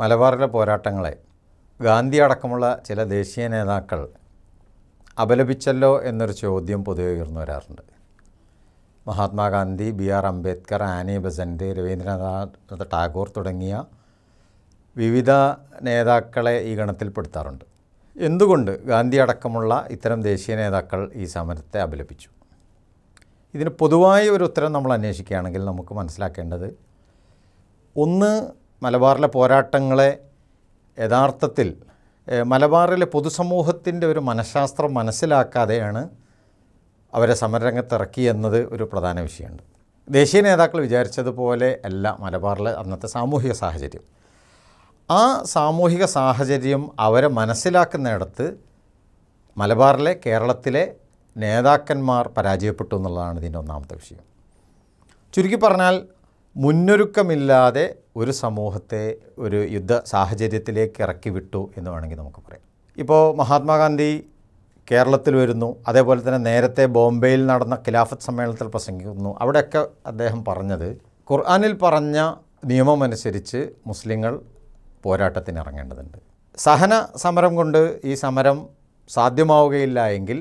മലബാറിലെ പോരാട്ടങ്ങളെ ഗാന്ധി അടക്കമുള്ള ചില ദേശീയ നേതാക്കൾ അപലപിച്ചല്ലോ എന്നൊരു ചോദ്യം പൊതുവെ ഉയർന്നു വരാറുണ്ട് Mahatma Gandhi B R Ambedkar Annie Besant Rabindranath Tagore തുടങ്ങിയ വിവിധ നേതാക്കളെ ഈ ഗണത്തിൽപ്പെടുത്താറുണ്ട് എന്തുകൊണ്ട് ഗാന്ധി അടക്കമുള്ള ഇത്തരം ദേശീയ നേതാക്കൾ ഈ സമരത്തെ അപലപിച്ചു ഇതിന് പൊതുവായ ഒരു ഉത്തരം നമ്മൾ അന്വേഷിക്കുകയാണെങ്കിൽ നമുക്ക് മനസ്സിലാക്കേണ്ടത് ഒന്ന് മലബാറിലെ പോരാട്ടങ്ങളെ യഥാർത്ഥത്തിൽ മലബാറിലെ പൊതുസമൂഹത്തിൻ്റെ ഒരു മനഃശാസ്ത്രം മനസ്സിലാക്കാതെയാണ് അവരെ സമരരംഗത്തിറക്കി എന്നത് ഒരു പ്രധാന വിഷയമുണ്ട് ദേശീയ നേതാക്കൾ വിചാരിച്ചതുപോലെ അല്ല മലബാറിലെ അന്നത്തെ സാമൂഹിക സാഹചര്യം ആ സാമൂഹിക സാഹചര്യം അവരെ മനസ്സിലാക്കുന്നിടത്ത് മലബാറിലെ കേരളത്തിലെ നേതാക്കന്മാർ പരാജയപ്പെട്ടു എന്നുള്ളതാണ് ഇതിൻ്റെ ഒന്നാമത്തെ വിഷയം ചുരുക്കി പറഞ്ഞാൽ മുന്നൊരുക്കമില്ലാതെ ഒരു സമൂഹത്തെ ഒരു യുദ്ധ സാഹചര്യത്തിലേക്ക് ഇറക്കി വിട്ടു എന്ന് വേണമെങ്കിൽ നമുക്ക് പറയാം ഇപ്പോൾ മഹാത്മാഗാന്ധി കേരളത്തിൽ വരുന്നു അതേപോലെ തന്നെ നേരത്തെ ബോംബെയിൽ നടന്ന ഖിലാഫത്ത് സമ്മേളനത്തിൽ പ്രസംഗിക്കുന്നു അവിടെയൊക്കെ അദ്ദേഹം പറഞ്ഞത് ഖുർആാനിൽ പറഞ്ഞ നിയമമനുസരിച്ച് മുസ്ലിങ്ങൾ പോരാട്ടത്തിന് ഇറങ്ങേണ്ടതുണ്ട് സഹന സമരം കൊണ്ട് ഈ സമരം സാധ്യമാവുകയില്ല എങ്കിൽ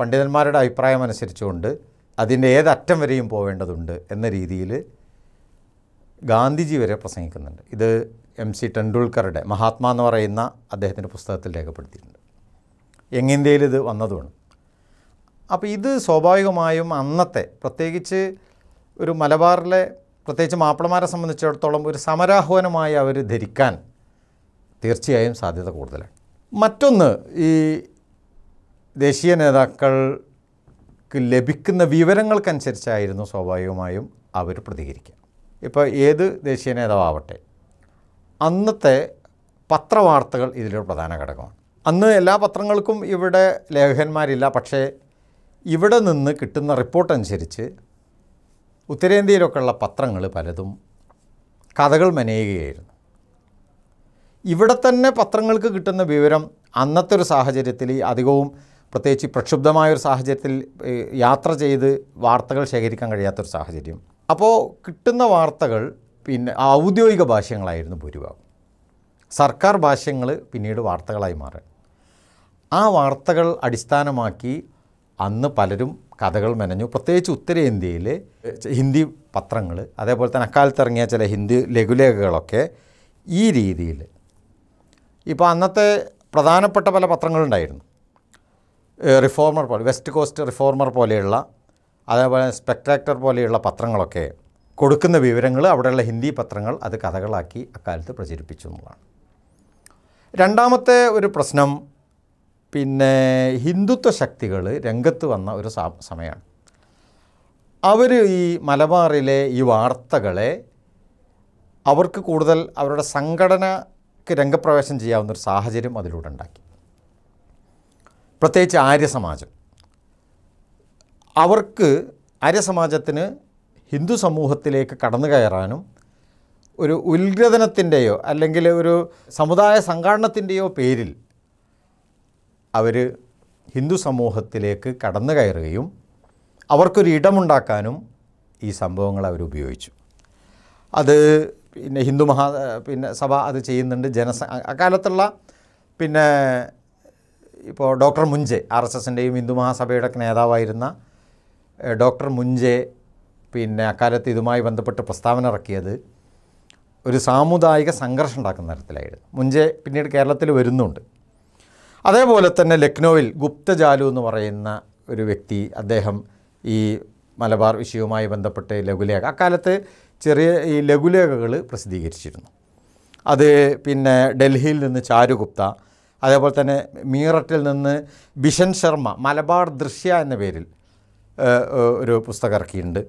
പണ്ഡിതന്മാരുടെ അഭിപ്രായം അനുസരിച്ചുകൊണ്ട് അതിൻ്റെ ഏതറ്റം വരെയും പോവേണ്ടതുണ്ട് എന്ന രീതിയിൽ ഗാന്ധിജി വരെ പ്രസംഗിക്കുന്നുണ്ട് ഇത് എം സി ടെണ്ടുൽക്കറുടെ മഹാത്മാ എന്ന് പറയുന്ന അദ്ദേഹത്തിൻ്റെ പുസ്തകത്തിൽ രേഖപ്പെടുത്തിയിട്ടുണ്ട് യങ്ങിന്ത്യയിൽ ഇത് വന്നതുമാണ് അപ്പോൾ ഇത് സ്വാഭാവികമായും അന്നത്തെ പ്രത്യേകിച്ച് ഒരു മലബാറിലെ പ്രത്യേകിച്ച് മാപ്പിളമാരെ സംബന്ധിച്ചിടത്തോളം ഒരു സമരാഹ്വാനമായി അവർ ധരിക്കാൻ തീർച്ചയായും സാധ്യത കൂടുതലാണ് മറ്റൊന്ന് ഈ ദേശീയ നേതാക്കൾ അവർക്ക് ലഭിക്കുന്ന വിവരങ്ങൾക്കനുസരിച്ചായിരുന്നു സ്വാഭാവികമായും അവർ പ്രതികരിക്കുക ഇപ്പോൾ ഏത് ദേശീയ നേതാവട്ടെ അന്നത്തെ പത്രവാർത്തകൾ ഇതിലൊരു പ്രധാന ഘടകമാണ് അന്ന് എല്ലാ പത്രങ്ങൾക്കും ഇവിടെ ലേഖകന്മാരില്ല പക്ഷേ ഇവിടെ നിന്ന് കിട്ടുന്ന റിപ്പോർട്ട് അനുസരിച്ച് ഉത്തരേന്ത്യയിലൊക്കെയുള്ള പത്രങ്ങൾ പലതും കഥകൾ മെനയുകയായിരുന്നു ഇവിടെ തന്നെ പത്രങ്ങൾക്ക് കിട്ടുന്ന വിവരം അന്നത്തെ ഒരു സാഹചര്യത്തിൽ അധികവും പ്രത്യേകിച്ച് പ്രക്ഷുബ്ധമായ ഒരു സാഹചര്യത്തിൽ യാത്ര ചെയ്ത് വാർത്തകൾ ശേഖരിക്കാൻ കഴിയാത്തൊരു സാഹചര്യം അപ്പോൾ കിട്ടുന്ന വാർത്തകൾ പിന്നെ ഔദ്യോഗിക ഭാഷ്യങ്ങളായിരുന്നു ഭൂരിഭാഗം സർക്കാർ ഭാഷ്യങ്ങൾ പിന്നീട് വാർത്തകളായി മാറി ആ വാർത്തകൾ അടിസ്ഥാനമാക്കി അന്ന് പലരും കഥകൾ മെനഞ്ഞു പ്രത്യേകിച്ച് ഉത്തരേന്ത്യയിൽ ഹിന്ദി പത്രങ്ങൾ അതേപോലെ തന്നെ അക്കാലത്ത് ഇറങ്ങിയ ചില ഹിന്ദി ലഘുലേഖകളൊക്കെ ഈ രീതിയിൽ ഇപ്പോൾ അന്നത്തെ പ്രധാനപ്പെട്ട പല പത്രങ്ങളുണ്ടായിരുന്നു റിഫോർമർ പോലെ വെസ്റ്റ് കോസ്റ്റ് റിഫോർമർ പോലെയുള്ള അതേപോലെ സ്പെക്ട്രാക്ടർ പോലെയുള്ള പത്രങ്ങളൊക്കെ കൊടുക്കുന്ന വിവരങ്ങൾ അവിടെയുള്ള ഹിന്ദി പത്രങ്ങൾ അത് കഥകളാക്കി അക്കാലത്ത് പ്രചരിപ്പിച്ചു എന്നുള്ളതാണ് രണ്ടാമത്തെ ഒരു പ്രശ്നം പിന്നെ ഹിന്ദുത്വ ശക്തികൾ രംഗത്ത് വന്ന ഒരു സമയമാണ് അവർ ഈ മലബാറിലെ ഈ വാർത്തകളെ അവർക്ക് കൂടുതൽ അവരുടെ സംഘടനക്ക് രംഗപ്രവേശം ചെയ്യാവുന്നൊരു സാഹചര്യം അതിലൂടെ ഉണ്ടാക്കി പ്രത്യേകിച്ച് ആര്യസമാജം അവർക്ക് ആര്യസമാജത്തിന് ഹിന്ദു സമൂഹത്തിലേക്ക് കടന്നു കയറാനും ഒരു ഉത്ഗ്രഥനത്തിൻ്റെയോ അല്ലെങ്കിൽ ഒരു സമുദായ സംഘാടനത്തിൻ്റെയോ പേരിൽ അവർ ഹിന്ദു സമൂഹത്തിലേക്ക് കടന്നു കയറുകയും അവർക്കൊരു ഇടമുണ്ടാക്കാനും ഈ സംഭവങ്ങൾ അവർ ഉപയോഗിച്ചു അത് പിന്നെ ഹിന്ദു മഹാ പിന്നെ സഭ അത് ചെയ്യുന്നുണ്ട് ജനസ അക്കാലത്തുള്ള പിന്നെ ഇപ്പോൾ ഡോക്ടർ മുഞ്ചെ ആർ എസ് എസിൻ്റെയും ഹിന്ദു മഹാസഭയുടെ നേതാവായിരുന്ന ഡോക്ടർ മുഞ്ചെ പിന്നെ അക്കാലത്ത് ഇതുമായി ബന്ധപ്പെട്ട് പ്രസ്താവന ഇറക്കിയത് ഒരു സാമുദായിക സംഘർഷം ഉണ്ടാക്കുന്ന തരത്തിലായിരുന്നു മുഞ്ചെ പിന്നീട് കേരളത്തിൽ വരുന്നുണ്ട് അതേപോലെ തന്നെ ലക്നൗവിൽ ഗുപ്തജാലു എന്ന് പറയുന്ന ഒരു വ്യക്തി അദ്ദേഹം ഈ മലബാർ വിഷയവുമായി ബന്ധപ്പെട്ട് ലഘുലേഖ അക്കാലത്ത് ചെറിയ ഈ ലഘുലേഖകൾ പ്രസിദ്ധീകരിച്ചിരുന്നു അത് പിന്നെ ഡൽഹിയിൽ നിന്ന് ചാരുഗുപ്ത അതേപോലെ തന്നെ മീററ്റിൽ നിന്ന് ബിഷൻ ശർമ്മ മലബാർ ദൃശ്യ എന്ന പേരിൽ ഒരു പുസ്തകം ഇറക്കിയിട്ടുണ്ട്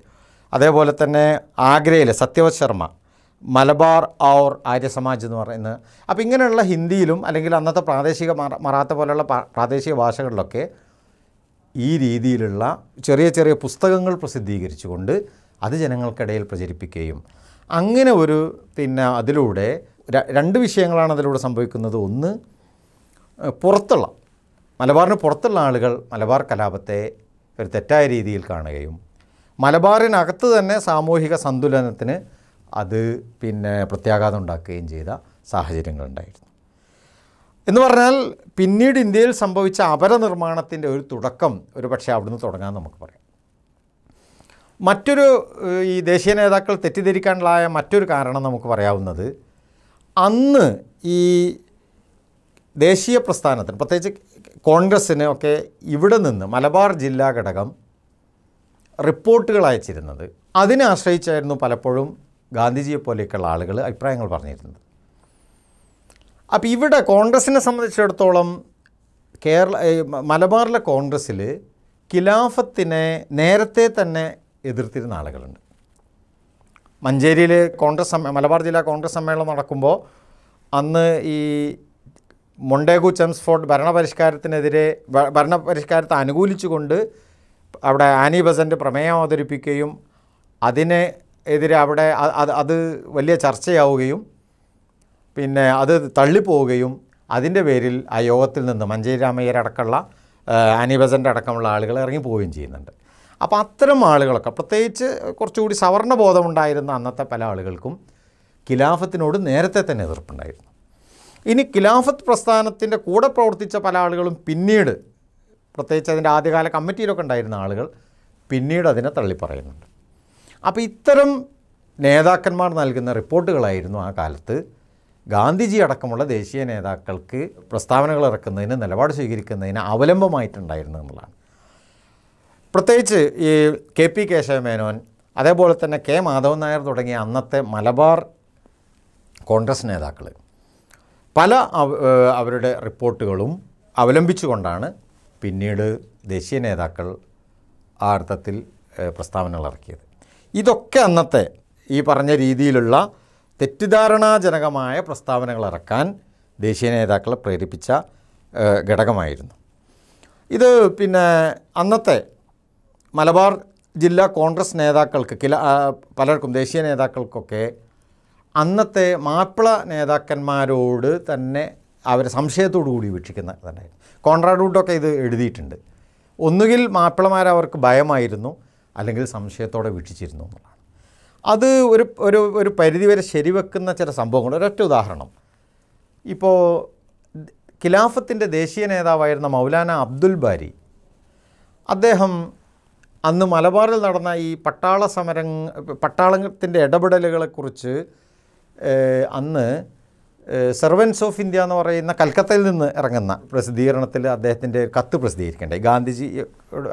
അതേപോലെ തന്നെ ആഗ്രയിലെ സത്യവത് ശർമ്മ മലബാർ ഔർ ആര്യസമാജ് എന്ന് പറയുന്നത് അപ്പോൾ ഇങ്ങനെയുള്ള ഹിന്ദിയിലും അല്ലെങ്കിൽ അന്നത്തെ പ്രാദേശിക മറാത്ത പോലെയുള്ള പ്രാദേശിക ഭാഷകളിലൊക്കെ ഈ രീതിയിലുള്ള ചെറിയ ചെറിയ പുസ്തകങ്ങൾ പ്രസിദ്ധീകരിച്ചുകൊണ്ട് അത് ജനങ്ങൾക്കിടയിൽ പ്രചരിപ്പിക്കുകയും അങ്ങനെ ഒരു പിന്നെ അതിലൂടെ രണ്ട് വിഷയങ്ങളാണ് അതിലൂടെ സംഭവിക്കുന്നത് ഒന്ന് പുറത്തുള്ള മലബാറിന് പുറത്തുള്ള ആളുകൾ മലബാർ കലാപത്തെ ഒരു തെറ്റായ രീതിയിൽ കാണുകയും മലബാറിനകത്ത് തന്നെ സാമൂഹിക സന്തുലനത്തിന് അത് പിന്നെ പ്രത്യാഘാതം ഉണ്ടാക്കുകയും ചെയ്ത സാഹചര്യങ്ങളുണ്ടായിരുന്നു എന്ന് പറഞ്ഞാൽ പിന്നീട് ഇന്ത്യയിൽ സംഭവിച്ച അപരനിർമ്മാണത്തിൻ്റെ ഒരു തുടക്കം ഒരു പക്ഷേ അവിടുന്ന് തുടങ്ങാമെന്ന് നമുക്ക് പറയാം മറ്റൊരു ഈ ദേശീയ നേതാക്കൾ തെറ്റിദ്ധരിക്കാനുള്ള മറ്റൊരു കാരണം നമുക്ക് പറയാവുന്നത് അന്ന് ഈ ദേശീയ പ്രസ്ഥാനത്തിന് പ്രത്യേകിച്ച് കോൺഗ്രസ്സിന് ഒക്കെ ഇവിടെ നിന്ന് മലബാർ ജില്ലാ ഘടകം റിപ്പോർട്ടുകൾ അയച്ചിരുന്നത് അതിനെ ആശ്രയിച്ചായിരുന്നു പലപ്പോഴും ഗാന്ധിജിയെ പോലെയൊക്കെയുള്ള ആളുകൾ അഭിപ്രായങ്ങൾ പറഞ്ഞിരുന്നത് അപ്പോൾ ഇവിടെ കോൺഗ്രസ്സിനെ സംബന്ധിച്ചിടത്തോളം കേരള മലബാറിലെ കോൺഗ്രസ്സിൽ ഖിലാഫത്തിനെ നേരത്തെ തന്നെ എതിർത്തിരുന്ന ആളുകളുണ്ട് മഞ്ചേരിയിൽ കോൺഗ്രസ് മലബാർ ജില്ലാ കോൺഗ്രസ് സമ്മേളനം നടക്കുമ്പോൾ അന്ന് ഈ മൊണ്ടേഗു ചെംസ്ഫോർഡ് ഭരണപരിഷ്കാരത്തിനെതിരെ ഭരണപരിഷ്കാരത്തെ അനുകൂലിച്ചുകൊണ്ട് അവിടെ ആനി ബസൻ്റ് പ്രമേയം അവതരിപ്പിക്കുകയും അതിനെ എതിരെ അവിടെ അത് വലിയ ചർച്ചയാവുകയും പിന്നെ അത് തള്ളിപ്പോവുകയും അതിൻ്റെ പേരിൽ ആ യോഗത്തിൽ നിന്ന് മഞ്ചേരി രാമയ്യരടക്കമുള്ള ആനി ബസൻ്റ് അടക്കമുള്ള ആളുകൾ ഇറങ്ങിപ്പോവുകയും ചെയ്യുന്നുണ്ട് അപ്പോൾ അത്തരം ആളുകളൊക്കെ പ്രത്യേകിച്ച് കുറച്ചുകൂടി സവർണബോധമുണ്ടായിരുന്ന അന്നത്തെ പല ആളുകൾക്കും ഖിലാഫത്തിനോട് നേരത്തെ തന്നെ എതിർപ്പുണ്ടായിരുന്നു ഇനി ഖിലാഫത്ത് പ്രസ്ഥാനത്തിൻ്റെ കൂടെ പ്രവർത്തിച്ച പല ആളുകളും പിന്നീട് പ്രത്യേകിച്ച് അതിൻ്റെ ആദ്യകാല കമ്മിറ്റിയിലൊക്കെ ഉണ്ടായിരുന്ന ആളുകൾ പിന്നീട് അതിനെ തള്ളിപ്പറയുന്നുണ്ട് അപ്പോൾ ഇത്തരം നേതാക്കന്മാർ നൽകുന്ന റിപ്പോർട്ടുകളായിരുന്നു ആ കാലത്ത് ഗാന്ധിജി അടക്കമുള്ള ദേശീയ നേതാക്കൾക്ക് പ്രസ്താവനകൾ ഇറക്കുന്നതിന് നിലപാട് സ്വീകരിക്കുന്നതിന് അവലംബമായിട്ടുണ്ടായിരുന്നു എന്നുള്ളതാണ് പ്രത്യേകിച്ച് ഈ കെ പി കേശവമേനോൻ അതേപോലെ തന്നെ കെ മാധവൻ നായർ തുടങ്ങിയ അന്നത്തെ മലബാർ കോൺഗ്രസ് നേതാക്കൾ പല അവരുടെ റിപ്പോർട്ടുകളും അവലംബിച്ചുകൊണ്ടാണ് പിന്നീട് ദേശീയ നേതാക്കൾ ആ അർത്ഥത്തിൽ പ്രസ്താവനകൾ ഇറക്കിയത് ഇതൊക്കെ അന്നത്തെ ഈ പറഞ്ഞ രീതിയിലുള്ള തെറ്റിദ്ധാരണാജനകമായ പ്രസ്താവനകൾ ഇറക്കാൻ ദേശീയ നേതാക്കളെ പ്രേരിപ്പിച്ച ഘടകമായിരുന്നു ഇത് പിന്നെ അന്നത്തെ മലബാർ ജില്ലാ കോൺഗ്രസ് നേതാക്കൾക്ക് കില പലർക്കും ദേശീയ നേതാക്കൾക്കൊക്കെ അന്നത്തെ മാപ്പിള നേതാക്കന്മാരോട് തന്നെ അവർ സംശയത്തോടു കൂടി വീക്ഷിക്കുന്ന ഇതുണ്ടായിരുന്നു കോൺറാഡൂട്ടൊക്കെ ഇത് എഴുതിയിട്ടുണ്ട് ഒന്നുകിൽ മാപ്പിളമാർ അവർക്ക് ഭയമായിരുന്നു അല്ലെങ്കിൽ സംശയത്തോടെ വീക്ഷിച്ചിരുന്നു എന്നുള്ളതാണ് അത് ഒരു ഒരു ഒരു പരിധിവരെ ശരിവെക്കുന്ന ചില സംഭവങ്ങൾ ഒരൊറ്റ ഉദാഹരണം ഇപ്പോൾ ഖിലാഫത്തിൻ്റെ ദേശീയ നേതാവായിരുന്ന മൗലാന അബ്ദുൽ ബാരി അദ്ദേഹം അന്ന് മലബാറിൽ നടന്ന ഈ പട്ടാള സമരം പട്ടാളത്തിൻ്റെ ഇടപെടലുകളെക്കുറിച്ച് അന്ന് സെർവൻസ് ഓഫ് ഇന്ത്യ എന്ന് പറയുന്ന കൽക്കത്തയിൽ നിന്ന് ഇറങ്ങുന്ന പ്രസിദ്ധീകരണത്തിൽ അദ്ദേഹത്തിൻ്റെ കത്ത് പ്രസിദ്ധീകരിക്കേണ്ടത് ഗാന്ധിജി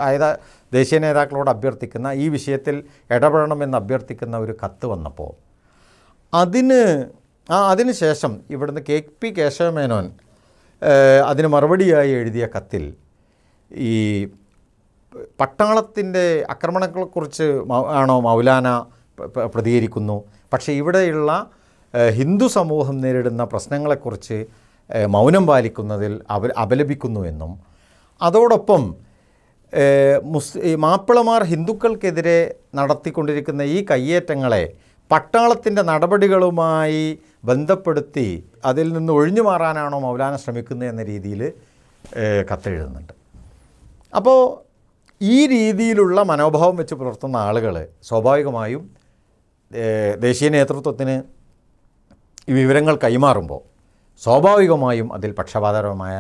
ആയത് ദേശീയ നേതാക്കളോട് അഭ്യർത്ഥിക്കുന്ന ഈ വിഷയത്തിൽ ഇടപെടണമെന്ന് അഭ്യർത്ഥിക്കുന്ന ഒരു കത്ത് വന്നപ്പോൾ അതിന് ആ അതിനുശേഷം ഇവിടുന്ന് കെ പി കേശവമേനോൻ അതിന് മറുപടിയായി എഴുതിയ കത്തിൽ ഈ പട്ടാളത്തിൻ്റെ ആക്രമണങ്ങളെക്കുറിച്ച് ആണോ മൗലാന പ്രതികരിക്കുന്നു പക്ഷേ ഇവിടെയുള്ള ഹിന്ദു സമൂഹം നേരിടുന്ന പ്രശ്നങ്ങളെക്കുറിച്ച് മൗനം പാലിക്കുന്നതിൽ അവ അപലപിക്കുന്നുവെന്നും അതോടൊപ്പം മുസ് മാപ്പിളമാർ ഹിന്ദുക്കൾക്കെതിരെ നടത്തിക്കൊണ്ടിരിക്കുന്ന ഈ കയ്യേറ്റങ്ങളെ പട്ടാളത്തിൻ്റെ നടപടികളുമായി ബന്ധപ്പെടുത്തി അതിൽ നിന്ന് ഒഴിഞ്ഞു മാറാനാണോ മൗലാന ശ്രമിക്കുന്നത് എന്ന രീതിയിൽ കത്തെഴുതുന്നുണ്ട് അപ്പോൾ ഈ രീതിയിലുള്ള മനോഭാവം വെച്ച് പുലർത്തുന്ന ആളുകൾ സ്വാഭാവികമായും ദേശീയ നേതൃത്വത്തിന് ഈ വിവരങ്ങൾ കൈമാറുമ്പോൾ സ്വാഭാവികമായും അതിൽ പക്ഷപാതപരമായ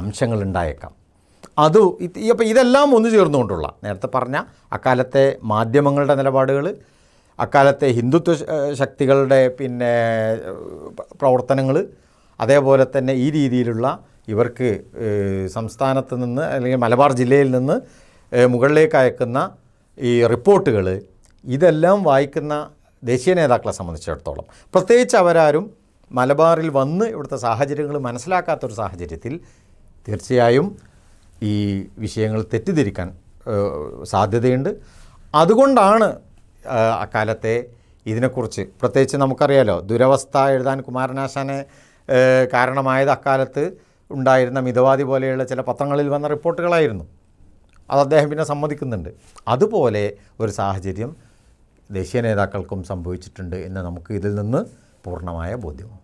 അംശങ്ങൾ ഉണ്ടായേക്കാം അത് അപ്പോൾ ഇതെല്ലാം ഒന്നു ചേർന്നുകൊണ്ടുള്ള നേരത്തെ പറഞ്ഞ അക്കാലത്തെ മാധ്യമങ്ങളുടെ നിലപാടുകൾ അക്കാലത്തെ ഹിന്ദുത്വ ശക്തികളുടെ പിന്നെ പ്രവർത്തനങ്ങൾ അതേപോലെ തന്നെ ഈ രീതിയിലുള്ള ഇവർക്ക് സംസ്ഥാനത്ത് നിന്ന് അല്ലെങ്കിൽ മലബാർ ജില്ലയിൽ നിന്ന് മുകളിലേക്ക് അയക്കുന്ന ഈ റിപ്പോർട്ടുകൾ ഇതെല്ലാം വായിക്കുന്ന ദേശീയ നേതാക്കളെ സംബന്ധിച്ചിടത്തോളം പ്രത്യേകിച്ച് അവരാരും മലബാറിൽ വന്ന് ഇവിടുത്തെ സാഹചര്യങ്ങൾ മനസ്സിലാക്കാത്തൊരു സാഹചര്യത്തിൽ തീർച്ചയായും ഈ വിഷയങ്ങൾ തെറ്റിദ്ധരിക്കാൻ സാധ്യതയുണ്ട് അതുകൊണ്ടാണ് അക്കാലത്തെ ഇതിനെക്കുറിച്ച് പ്രത്യേകിച്ച് നമുക്കറിയാലോ ദുരവസ്ഥ എഴുതാൻ കുമാരനാശാനെ കാരണമായത് അക്കാലത്ത് ഉണ്ടായിരുന്ന മിതവാദി പോലെയുള്ള ചില പത്രങ്ങളിൽ വന്ന റിപ്പോർട്ടുകളായിരുന്നു അത് അദ്ദേഹം പിന്നെ സമ്മതിക്കുന്നുണ്ട് അതുപോലെ ഒരു സാഹചര്യം ദേശീയ നേതാക്കൾക്കും സംഭവിച്ചിട്ടുണ്ട് എന്ന് നമുക്ക് ഇതിൽ നിന്ന് പൂർണ്ണമായ ബോധ്യമാണ്